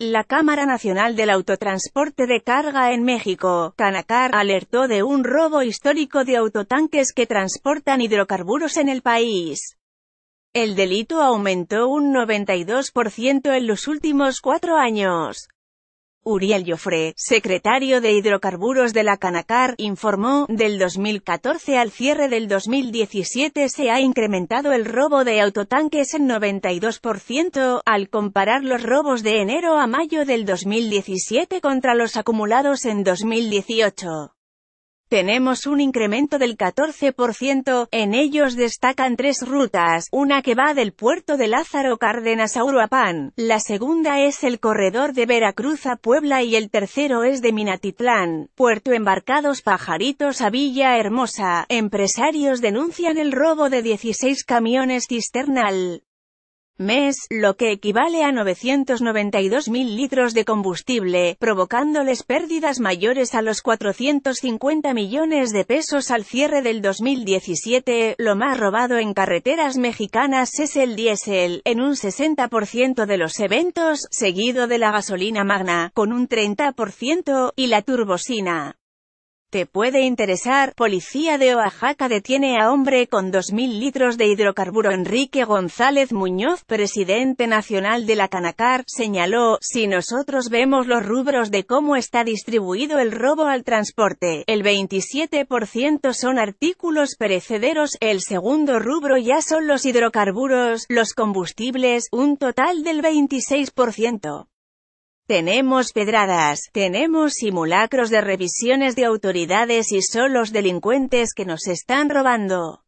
La Cámara Nacional del Autotransporte de Carga en México, Canacar, alertó de un robo histórico de autotanques que transportan hidrocarburos en el país. El delito aumentó un 92% en los últimos cuatro años. Uriel Joffre, secretario de Hidrocarburos de la Canacar, informó, del 2014 al cierre del 2017 se ha incrementado el robo de autotanques en 92%, al comparar los robos de enero a mayo del 2017 contra los acumulados en 2018 tenemos un incremento del 14%, en ellos destacan tres rutas, una que va del puerto de Lázaro Cárdenas a Uruapán, la segunda es el corredor de Veracruz a Puebla y el tercero es de Minatitlán, Puerto Embarcados Pajaritos a Villa Hermosa. Empresarios denuncian el robo de 16 camiones cisternal mes, lo que equivale a 992.000 litros de combustible, provocándoles pérdidas mayores a los 450 millones de pesos al cierre del 2017. Lo más robado en carreteras mexicanas es el diésel, en un 60% de los eventos, seguido de la gasolina magna, con un 30%, y la turbosina, te puede interesar, policía de Oaxaca detiene a hombre con 2.000 litros de hidrocarburo. Enrique González Muñoz, presidente nacional de la Canacar, señaló, si nosotros vemos los rubros de cómo está distribuido el robo al transporte, el 27% son artículos perecederos, el segundo rubro ya son los hidrocarburos, los combustibles, un total del 26%. Tenemos pedradas, tenemos simulacros de revisiones de autoridades y son los delincuentes que nos están robando.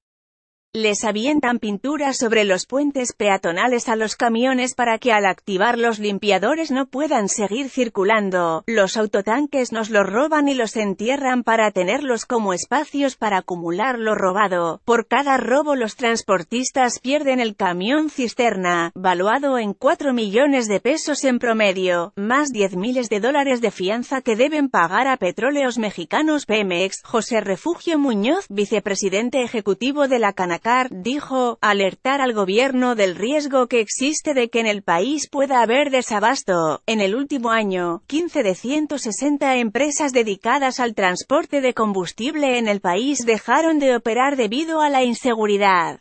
Les avientan pintura sobre los puentes peatonales a los camiones para que al activar los limpiadores no puedan seguir circulando. Los autotanques nos los roban y los entierran para tenerlos como espacios para acumular lo robado. Por cada robo los transportistas pierden el camión cisterna, valuado en 4 millones de pesos en promedio, más 10 miles de dólares de fianza que deben pagar a Petróleos Mexicanos Pemex. José Refugio Muñoz, vicepresidente ejecutivo de la dijo, alertar al gobierno del riesgo que existe de que en el país pueda haber desabasto. En el último año, 15 de 160 empresas dedicadas al transporte de combustible en el país dejaron de operar debido a la inseguridad.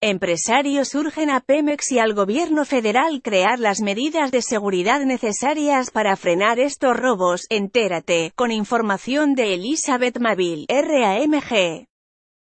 Empresarios urgen a Pemex y al gobierno federal crear las medidas de seguridad necesarias para frenar estos robos. Entérate, con información de Elizabeth Mabil, RAMG.